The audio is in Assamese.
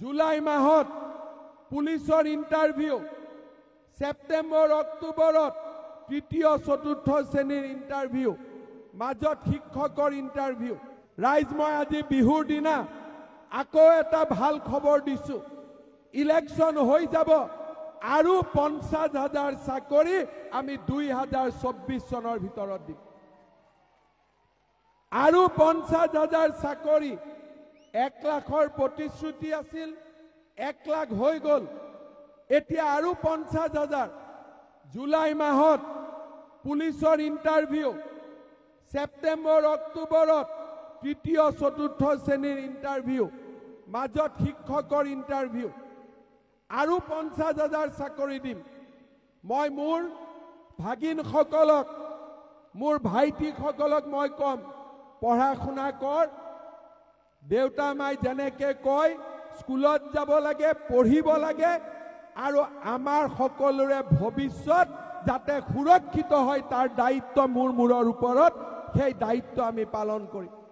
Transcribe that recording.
জুলাই মাহত পুলিচৰ ইণ্টাৰভিউ ছেপ্টেম্বৰ অক্টোবৰত তৃতীয় চতুৰ্থ শ্ৰেণীৰ ইণ্টাৰভিউ মাজত শিক্ষকৰ ইণ্টাৰভিউ ৰাইজ মই আজি বিহুৰ দিনা আকৌ এটা ভাল খবৰ দিছোঁ ইলেকশ্যন হৈ যাব আৰু পঞ্চাছ হাজাৰ চাকৰি আমি দুই হাজাৰ চৌব্বিছ চনৰ ভিতৰত দিম আৰু পঞ্চাছ হাজাৰ চাকৰি এক লাখৰ প্ৰতিশ্ৰুতি আছিল এক লাখ হৈ গ'ল এতিয়া আৰু পঞ্চাছ হাজাৰ জুলাই মাহত পুলিচৰ ইণ্টাৰভিউ ছেপ্টেম্বৰ অক্টোবৰত তৃতীয় চতুৰ্থ শ্ৰেণীৰ ইণ্টাৰভিউ মাজত শিক্ষকৰ ইণ্টাৰভিউ আৰু পঞ্চাছ হাজাৰ চাকৰি দিম মই মোৰ ভাগিনসকলক মোৰ ভাইটিসকলক মই ক'ম পঢ়া শুনা কৰ দেউতা মাই যেনেকৈ কয় স্কুলত যাব লাগে পঢ়িব লাগে আৰু আমাৰ সকলোৰে ভৱিষ্যত যাতে সুৰক্ষিত হয় তাৰ দায়িত্ব মোৰ মূৰৰ ওপৰত সেই দায়িত্ব আমি পালন কৰিম